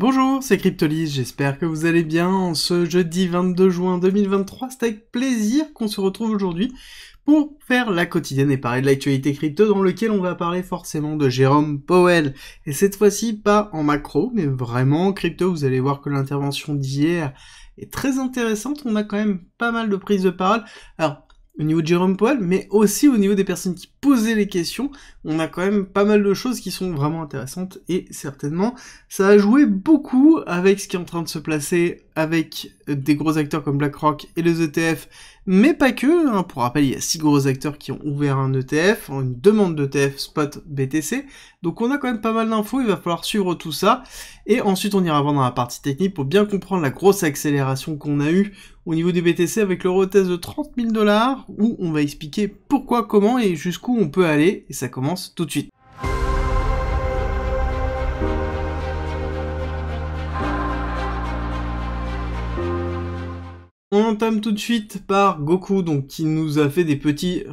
Bonjour, c'est Cryptolis, j'espère que vous allez bien en ce jeudi 22 juin 2023. C'est avec plaisir qu'on se retrouve aujourd'hui pour faire la quotidienne et parler de l'actualité crypto dans lequel on va parler forcément de Jérôme Powell. Et cette fois-ci pas en macro, mais vraiment en crypto, vous allez voir que l'intervention d'hier est très intéressante, on a quand même pas mal de prises de parole. Alors au niveau de Jérôme Paul, mais aussi au niveau des personnes qui posaient les questions. On a quand même pas mal de choses qui sont vraiment intéressantes et certainement ça a joué beaucoup avec ce qui est en train de se placer avec des gros acteurs comme BlackRock et les ETF, mais pas que. Hein. Pour rappel, il y a six gros acteurs qui ont ouvert un ETF, hein, une demande d'ETF spot BTC. Donc on a quand même pas mal d'infos, il va falloir suivre tout ça. Et ensuite, on ira voir dans la partie technique pour bien comprendre la grosse accélération qu'on a eue au niveau des BTC avec le retest de 30 000 dollars, où on va expliquer pourquoi, comment et jusqu'où on peut aller. Et ça commence tout de suite. entame tout de suite par Goku, donc qui nous a fait des petits, euh,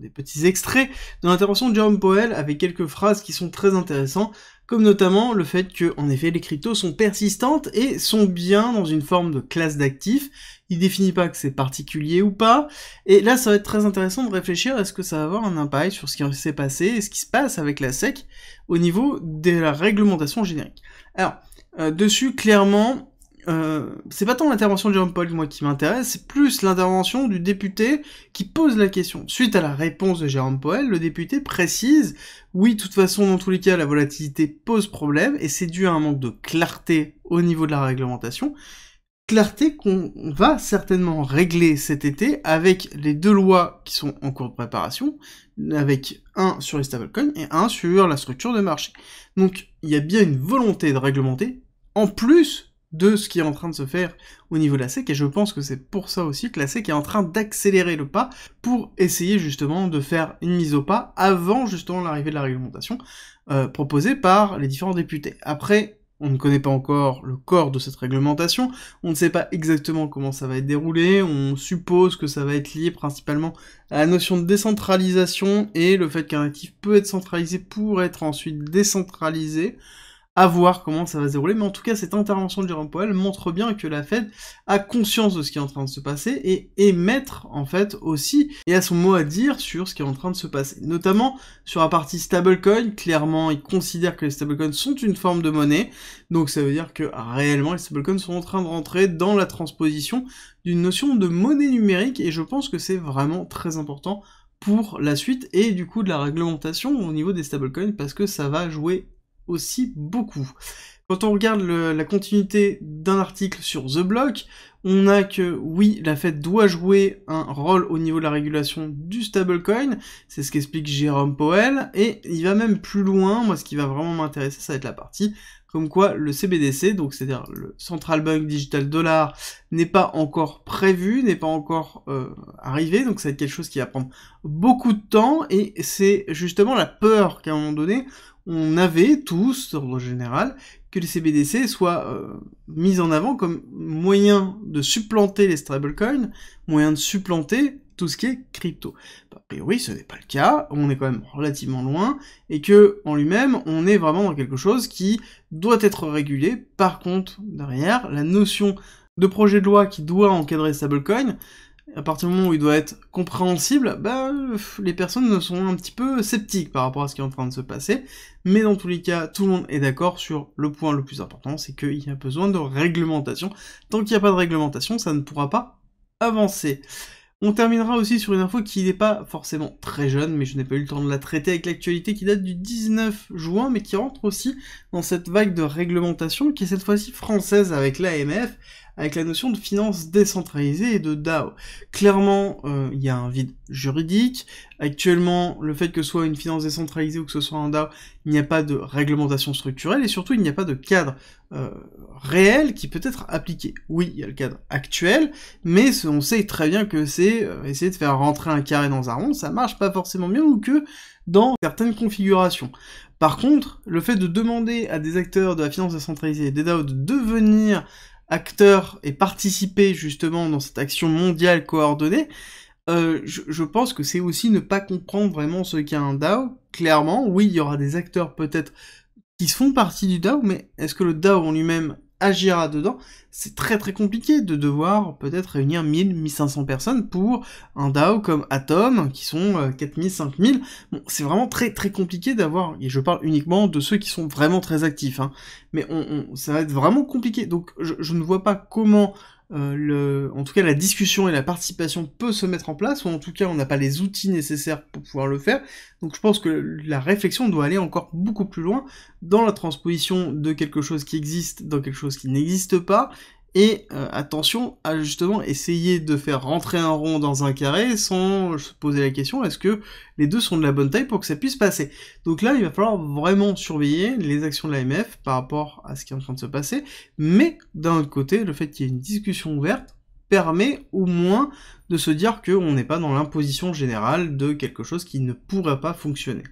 des petits extraits de l'intervention de Jerome Powell avec quelques phrases qui sont très intéressantes, comme notamment le fait que, en effet, les cryptos sont persistantes et sont bien dans une forme de classe d'actifs. Il définit pas que c'est particulier ou pas. Et là, ça va être très intéressant de réfléchir à ce que ça va avoir un impact sur ce qui s'est passé et ce qui se passe avec la SEC au niveau de la réglementation générique. Alors, euh, dessus, clairement, euh, c'est pas tant l'intervention de Jérôme paul moi qui m'intéresse, c'est plus l'intervention du député qui pose la question. Suite à la réponse de Jérôme Powell, le député précise oui, de toute façon, dans tous les cas, la volatilité pose problème et c'est dû à un manque de clarté au niveau de la réglementation. Clarté qu'on va certainement régler cet été avec les deux lois qui sont en cours de préparation, avec un sur les stablecoins et un sur la structure de marché. Donc il y a bien une volonté de réglementer en plus de ce qui est en train de se faire au niveau de la SEC, et je pense que c'est pour ça aussi que la SEC est en train d'accélérer le pas pour essayer justement de faire une mise au pas avant justement l'arrivée de la réglementation euh, proposée par les différents députés. Après, on ne connaît pas encore le corps de cette réglementation, on ne sait pas exactement comment ça va être déroulé, on suppose que ça va être lié principalement à la notion de décentralisation et le fait qu'un actif peut être centralisé pour être ensuite décentralisé à voir comment ça va se dérouler. Mais en tout cas, cette intervention de Jérôme Powell montre bien que la Fed a conscience de ce qui est en train de se passer et est maître en fait aussi et a son mot à dire sur ce qui est en train de se passer. Notamment sur la partie stablecoin, clairement, il considère que les stablecoins sont une forme de monnaie. Donc ça veut dire que ah, réellement les stablecoins sont en train de rentrer dans la transposition d'une notion de monnaie numérique et je pense que c'est vraiment très important pour la suite et du coup de la réglementation au niveau des stablecoins parce que ça va jouer aussi beaucoup. Quand on regarde la continuité d'un article sur The Block, on a que oui, la Fed doit jouer un rôle au niveau de la régulation du stablecoin, c'est ce qu'explique Jérôme Powell, et il va même plus loin, moi ce qui va vraiment m'intéresser, ça va être la partie comme quoi le CBDC, donc c'est-à-dire le Central Bank Digital Dollar, n'est pas encore prévu, n'est pas encore euh, arrivé, donc ça va être quelque chose qui va prendre beaucoup de temps, et c'est justement la peur qu'à un moment donné, on avait tous, en général, que les CBDC soient euh, mis en avant comme moyen de supplanter les stablecoins, moyen de supplanter tout ce qui est crypto. Bah, a priori, ce n'est pas le cas, on est quand même relativement loin, et que en lui-même, on est vraiment dans quelque chose qui doit être régulé. Par contre, derrière, la notion de projet de loi qui doit encadrer stablecoin, à partir du moment où il doit être compréhensible, bah, les personnes sont un petit peu sceptiques par rapport à ce qui est en train de se passer. Mais dans tous les cas, tout le monde est d'accord sur le point le plus important, c'est qu'il y a besoin de réglementation. Tant qu'il n'y a pas de réglementation, ça ne pourra pas avancer. On terminera aussi sur une info qui n'est pas forcément très jeune, mais je n'ai pas eu le temps de la traiter avec l'actualité qui date du 19 juin, mais qui rentre aussi dans cette vague de réglementation qui est cette fois-ci française avec l'AMF, avec la notion de finance décentralisée et de DAO. Clairement, euh, il y a un vide juridique. Actuellement, le fait que ce soit une finance décentralisée ou que ce soit un DAO, il n'y a pas de réglementation structurelle et surtout il n'y a pas de cadre euh, réel qui peut être appliqué. Oui, il y a le cadre actuel, mais on sait très bien que c'est euh, essayer de faire rentrer un carré dans un rond, ça marche pas forcément bien ou que dans certaines configurations. Par contre, le fait de demander à des acteurs de la finance décentralisée et des DAO de devenir acteur et participer justement dans cette action mondiale coordonnée, euh, je, pense que c'est aussi ne pas comprendre vraiment ce qu'est un DAO. Clairement, oui, il y aura des acteurs peut-être qui se font partie du DAO, mais est-ce que le DAO en lui-même agira dedans, c'est très très compliqué de devoir peut-être réunir 1000, 1500 personnes pour un DAO comme Atom, qui sont 4000, euh, 5000. Bon, c'est vraiment très très compliqué d'avoir, et je parle uniquement de ceux qui sont vraiment très actifs, hein. mais on, ça va être vraiment compliqué. Donc je, je ne vois pas comment euh, le, en tout cas la discussion et la participation peut se mettre en place, ou en tout cas on n'a pas les outils nécessaires pour pouvoir le faire. Donc je pense que la réflexion doit aller encore beaucoup plus loin dans la transposition de quelque chose qui existe dans quelque chose qui n'existe pas, et euh, attention à justement essayer de faire rentrer un rond dans un carré sans se poser la question est-ce que les deux sont de la bonne taille pour que ça puisse passer. Donc là, il va falloir vraiment surveiller les actions de l'AMF par rapport à ce qui est en train de se passer. Mais d'un autre côté, le fait qu'il y ait une discussion ouverte permet au moins de se dire qu'on n'est pas dans l'imposition générale de quelque chose qui ne pourrait pas fonctionner.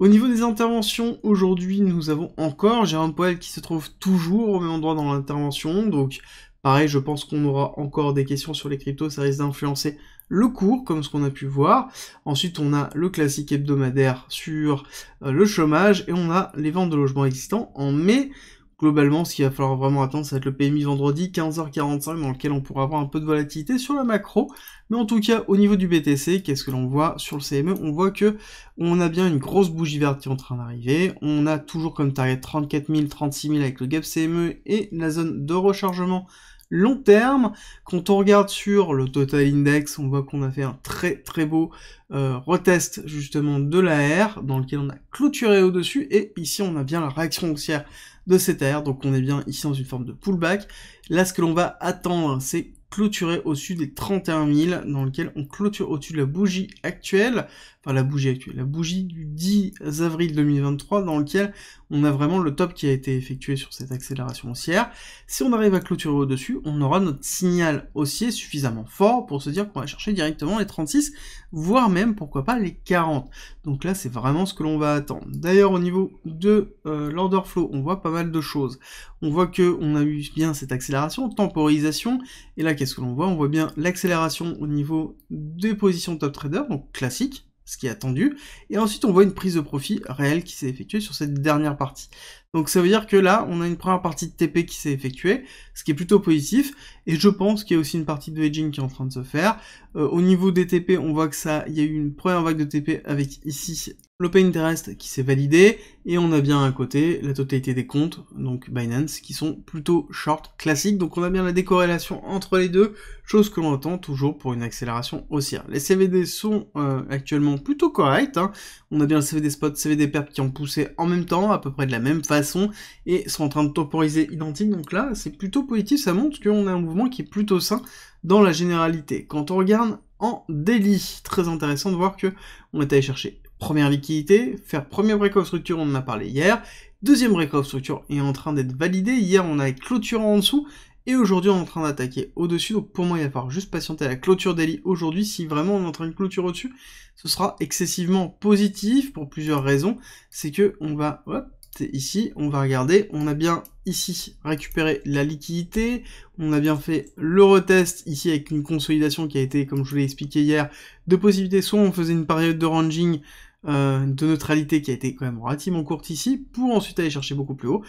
Au niveau des interventions, aujourd'hui nous avons encore Jérôme Poel qui se trouve toujours au même endroit dans l'intervention, donc pareil je pense qu'on aura encore des questions sur les cryptos, ça risque d'influencer le cours comme ce qu'on a pu voir. Ensuite on a le classique hebdomadaire sur euh, le chômage et on a les ventes de logements existants en mai globalement, ce qu'il va falloir vraiment attendre, ça va être le PMI vendredi 15h45 dans lequel on pourra avoir un peu de volatilité sur la macro. Mais en tout cas, au niveau du BTC, qu'est-ce que l'on voit sur le CME On voit que on a bien une grosse bougie verte qui est en train d'arriver. On a toujours comme target 34 000, 36 000 avec le gap CME et la zone de rechargement long terme. Quand on regarde sur le total index, on voit qu'on a fait un très très beau euh, retest justement de la dans lequel on a clôturé au-dessus et ici on a bien la réaction haussière de cette AR, donc on est bien ici dans une forme de pullback. Là, ce que l'on va attendre, c'est clôturer au-dessus des 31 000, dans lequel on clôture au-dessus de la bougie actuelle, enfin la bougie actuelle, la bougie du 10 avril 2023, dans lequel on a vraiment le top qui a été effectué sur cette accélération haussière. Si on arrive à clôturer au-dessus, on aura notre signal haussier suffisamment fort pour se dire qu'on va chercher directement les 36, voire même, pourquoi pas, les 40. Donc là, c'est vraiment ce que l'on va attendre. D'ailleurs, au niveau de euh, l'order flow, on voit pas mal de choses. On voit que on a eu bien cette accélération, temporisation, et la ce que l'on voit On voit bien l'accélération au niveau des positions top trader, donc classique, ce qui est attendu. Et ensuite, on voit une prise de profit réelle qui s'est effectuée sur cette dernière partie. Donc ça veut dire que là, on a une première partie de TP qui s'est effectuée, ce qui est plutôt positif. Et je pense qu'il y a aussi une partie de hedging qui est en train de se faire. Euh, au niveau des TP, on voit que ça, il y a eu une première vague de TP avec ici l'open interest qui s'est validé, et on a bien à côté la totalité des comptes, donc Binance, qui sont plutôt short classiques, donc on a bien la décorrélation entre les deux, chose que l'on attend toujours pour une accélération haussière. Les CVD sont euh, actuellement plutôt corrects, hein. on a bien le CVD spot, CVD perp qui ont poussé en même temps, à peu près de la même façon, et sont en train de temporiser identique, donc là c'est plutôt positif, ça montre qu'on a un mouvement qui est plutôt sain dans la généralité. Quand on regarde en daily, très intéressant de voir que on est allé chercher Première liquidité, faire premier break-off structure, on en a parlé hier. Deuxième break-off structure est en train d'être validé. Hier, on a clôture en dessous. Et aujourd'hui, on est en train d'attaquer au-dessus. Donc pour moi, il va falloir juste patienter la clôture d'Eli aujourd'hui. Si vraiment on est en train de clôture au-dessus, ce sera excessivement positif pour plusieurs raisons. C'est que on va... Hop, ici, on va regarder, on a bien ici récupéré la liquidité, on a bien fait le retest ici avec une consolidation qui a été, comme je vous l'ai expliqué hier, de possibilités, soit on faisait une période de ranging euh, de neutralité qui a été quand même relativement courte ici, pour ensuite aller chercher beaucoup plus haut.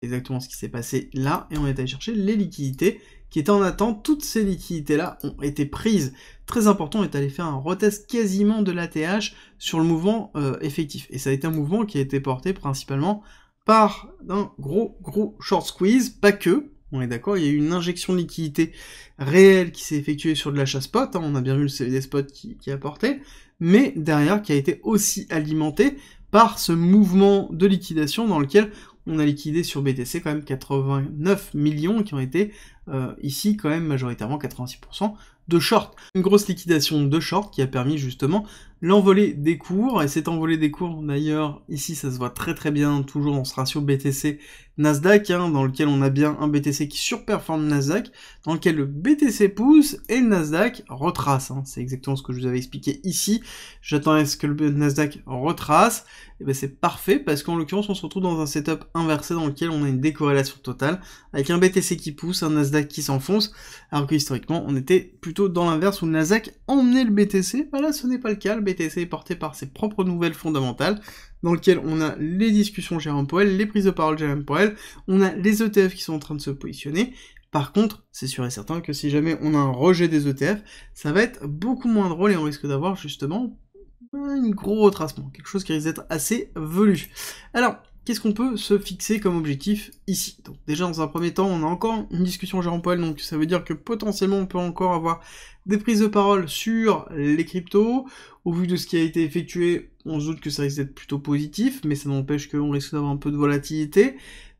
C'est exactement ce qui s'est passé là, et on est allé chercher les liquidités qui étaient en attente. Toutes ces liquidités-là ont été prises. Très important, on est allé faire un retest quasiment de l'ATH sur le mouvement euh, effectif. Et ça a été un mouvement qui a été porté principalement par un gros gros short squeeze, pas que, on est d'accord, il y a eu une injection de liquidité réelle qui s'est effectuée sur de l'achat spot, hein. on a bien vu le CVD spot qui, qui a porté, mais derrière qui a été aussi alimenté par ce mouvement de liquidation dans lequel on a liquidé sur BTC quand même 89 millions qui ont été euh, ici quand même majoritairement 86% de short. Une grosse liquidation de short qui a permis justement l'envolée des cours, et cet envolée des cours d'ailleurs, ici ça se voit très très bien, toujours dans ce ratio BTC Nasdaq, hein, dans lequel on a bien un BTC qui surperforme Nasdaq, dans lequel le BTC pousse et le Nasdaq retrace. Hein. C'est exactement ce que je vous avais expliqué ici. J'attends à ce que le Nasdaq retrace. Et eh ben c'est parfait parce qu'en l'occurrence on se retrouve dans un setup inversé dans lequel on a une décorrélation totale avec un BTC qui pousse, un Nasdaq qui s'enfonce, alors que historiquement on était plutôt dans l'inverse où le Nasdaq emmenait le BTC. voilà, là ce n'est pas le cas, le BTC est porté par ses propres nouvelles fondamentales, dans lesquelles on a les discussions Jérôme Poel, les prises de parole Jérôme Poel, on a les ETF qui sont en train de se positionner. Par contre, c'est sûr et certain que si jamais on a un rejet des ETF, ça va être beaucoup moins drôle et on risque d'avoir justement un gros retracement, quelque chose qui risque d'être assez velu. Alors, qu'est-ce qu'on peut se fixer comme objectif ici Donc déjà dans un premier temps, on a encore une discussion gérant poil. donc ça veut dire que potentiellement on peut encore avoir des prises de parole sur les cryptos. Au vu de ce qui a été effectué, on se doute que ça risque d'être plutôt positif, mais ça n'empêche qu'on risque d'avoir un peu de volatilité.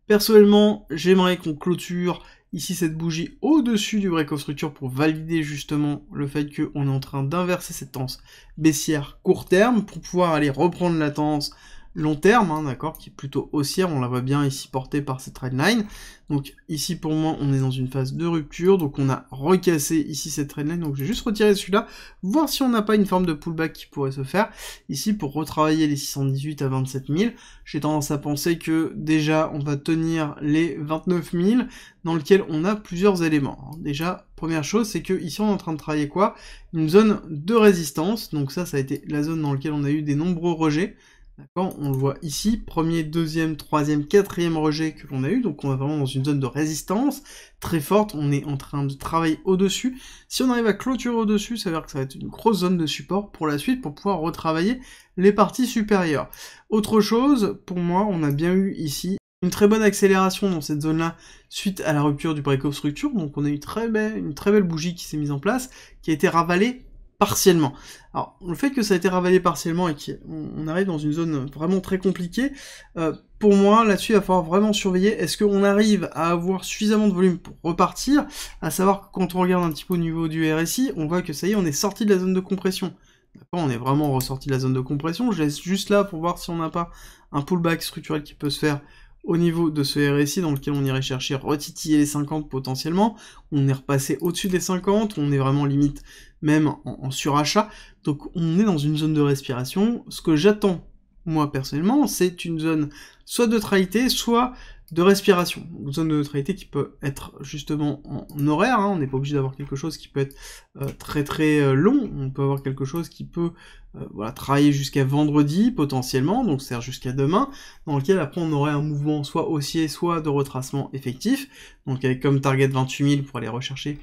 Personnellement, j'aimerais qu'on clôture ici cette bougie au-dessus du break of structure pour valider justement le fait qu'on est en train d'inverser cette tendance baissière court terme pour pouvoir aller reprendre la tendance long terme, hein, d'accord, qui est plutôt haussière, on la voit bien ici portée par cette trendline. Donc ici pour moi on est dans une phase de rupture, donc on a recassé ici cette trendline, donc je vais juste retirer celui-là, voir si on n'a pas une forme de pullback qui pourrait se faire. Ici pour retravailler les 618 à 27 000, j'ai tendance à penser que déjà on va tenir les 29 000, dans lequel on a plusieurs éléments. Hein. Déjà, première chose, c'est que ici on est en train de travailler quoi Une zone de résistance, donc ça, ça a été la zone dans laquelle on a eu des nombreux rejets, D'accord On le voit ici, premier, deuxième, troisième, quatrième rejet que l'on a eu. Donc on est vraiment dans une zone de résistance très forte. On est en train de travailler au-dessus. Si on arrive à clôturer au-dessus, ça veut dire que ça va être une grosse zone de support pour la suite, pour pouvoir retravailler les parties supérieures. Autre chose, pour moi, on a bien eu ici une très bonne accélération dans cette zone-là suite à la rupture du break-off structure, donc on a eu très belle, une très belle bougie qui s'est mise en place, qui a été ravalée partiellement. Alors, le fait que ça a été ravalé partiellement et qu'on arrive dans une zone vraiment très compliquée, euh, pour moi, là-dessus, il va falloir vraiment surveiller. Est-ce qu'on arrive à avoir suffisamment de volume pour repartir À savoir que quand on regarde un petit peu au niveau du RSI, on voit que ça y est, on est sorti de la zone de compression. D'accord, on est vraiment ressorti de la zone de compression. Je laisse juste là pour voir si on n'a pas un pullback structurel qui peut se faire au niveau de ce RSI dans lequel on irait chercher retitiller les 50 potentiellement. On est repassé au-dessus des 50, on est vraiment limite même en, surachat. Donc on est dans une zone de respiration. Ce que j'attends, moi personnellement, c'est une zone soit de traité, soit de respiration. zone de neutralité qui peut être justement en horaire, hein. on n'est pas obligé d'avoir quelque chose qui peut être euh, très très euh, long, on peut avoir quelque chose qui peut euh, travailler jusqu'à vendredi potentiellement, donc c'est jusqu'à demain, dans lequel après on aurait un mouvement soit haussier, soit de retracement effectif, donc avec comme target 28 000 pour aller rechercher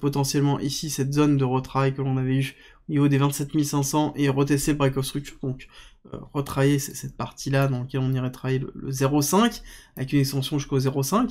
potentiellement ici cette zone de retrait que l'on avait eu niveau des 27500 et retester le break of structure, donc euh, cette partie-là dans laquelle on irait travailler le, 0,5 avec une extension jusqu'au 0,5,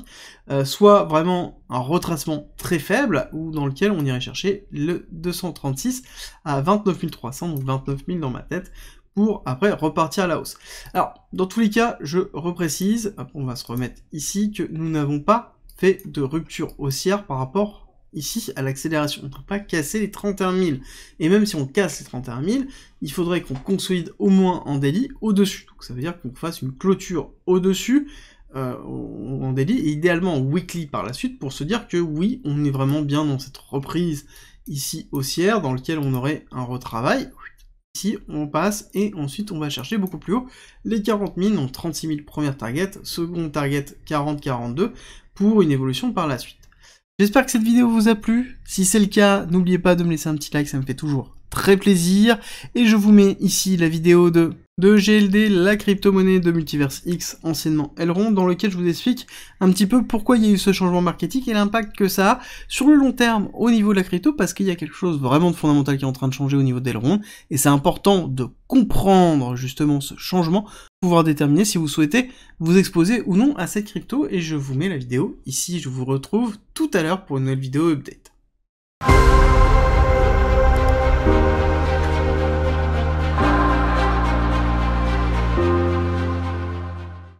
euh, soit vraiment un retracement très faible ou dans lequel on irait chercher le 236 à 29300, donc 29000 dans ma tête pour après repartir à la hausse. Alors, dans tous les cas, je reprécise, on va se remettre ici, que nous n'avons pas fait de rupture haussière par rapport ici à l'accélération. On ne peut pas casser les 31 000. Et même si on casse les 31 000, il faudrait qu'on consolide au moins en daily au-dessus. Donc ça veut dire qu'on fasse une clôture au-dessus en euh, daily, et idéalement en weekly par la suite, pour se dire que oui, on est vraiment bien dans cette reprise ici haussière, dans laquelle on aurait un retravail. Ici, on passe, et ensuite on va chercher beaucoup plus haut les 40 000, donc 36 000 première target, seconde target 40-42, pour une évolution par la suite. J'espère que cette vidéo vous a plu. Si c'est le cas, n'oubliez pas de me laisser un petit like, ça me fait toujours très plaisir. Et je vous mets ici la vidéo de de GLD, la crypto-monnaie de Multiverse X, anciennement Elrond, dans lequel je vous explique un petit peu pourquoi il y a eu ce changement marketing et l'impact que ça a sur le long terme au niveau de la crypto, parce qu'il y a quelque chose vraiment de fondamental qui est en train de changer au niveau d'Elrond, et c'est important de comprendre justement ce changement, pouvoir déterminer si vous souhaitez vous exposer ou non à cette crypto, et je vous mets la vidéo ici, je vous retrouve tout à l'heure pour une nouvelle vidéo update.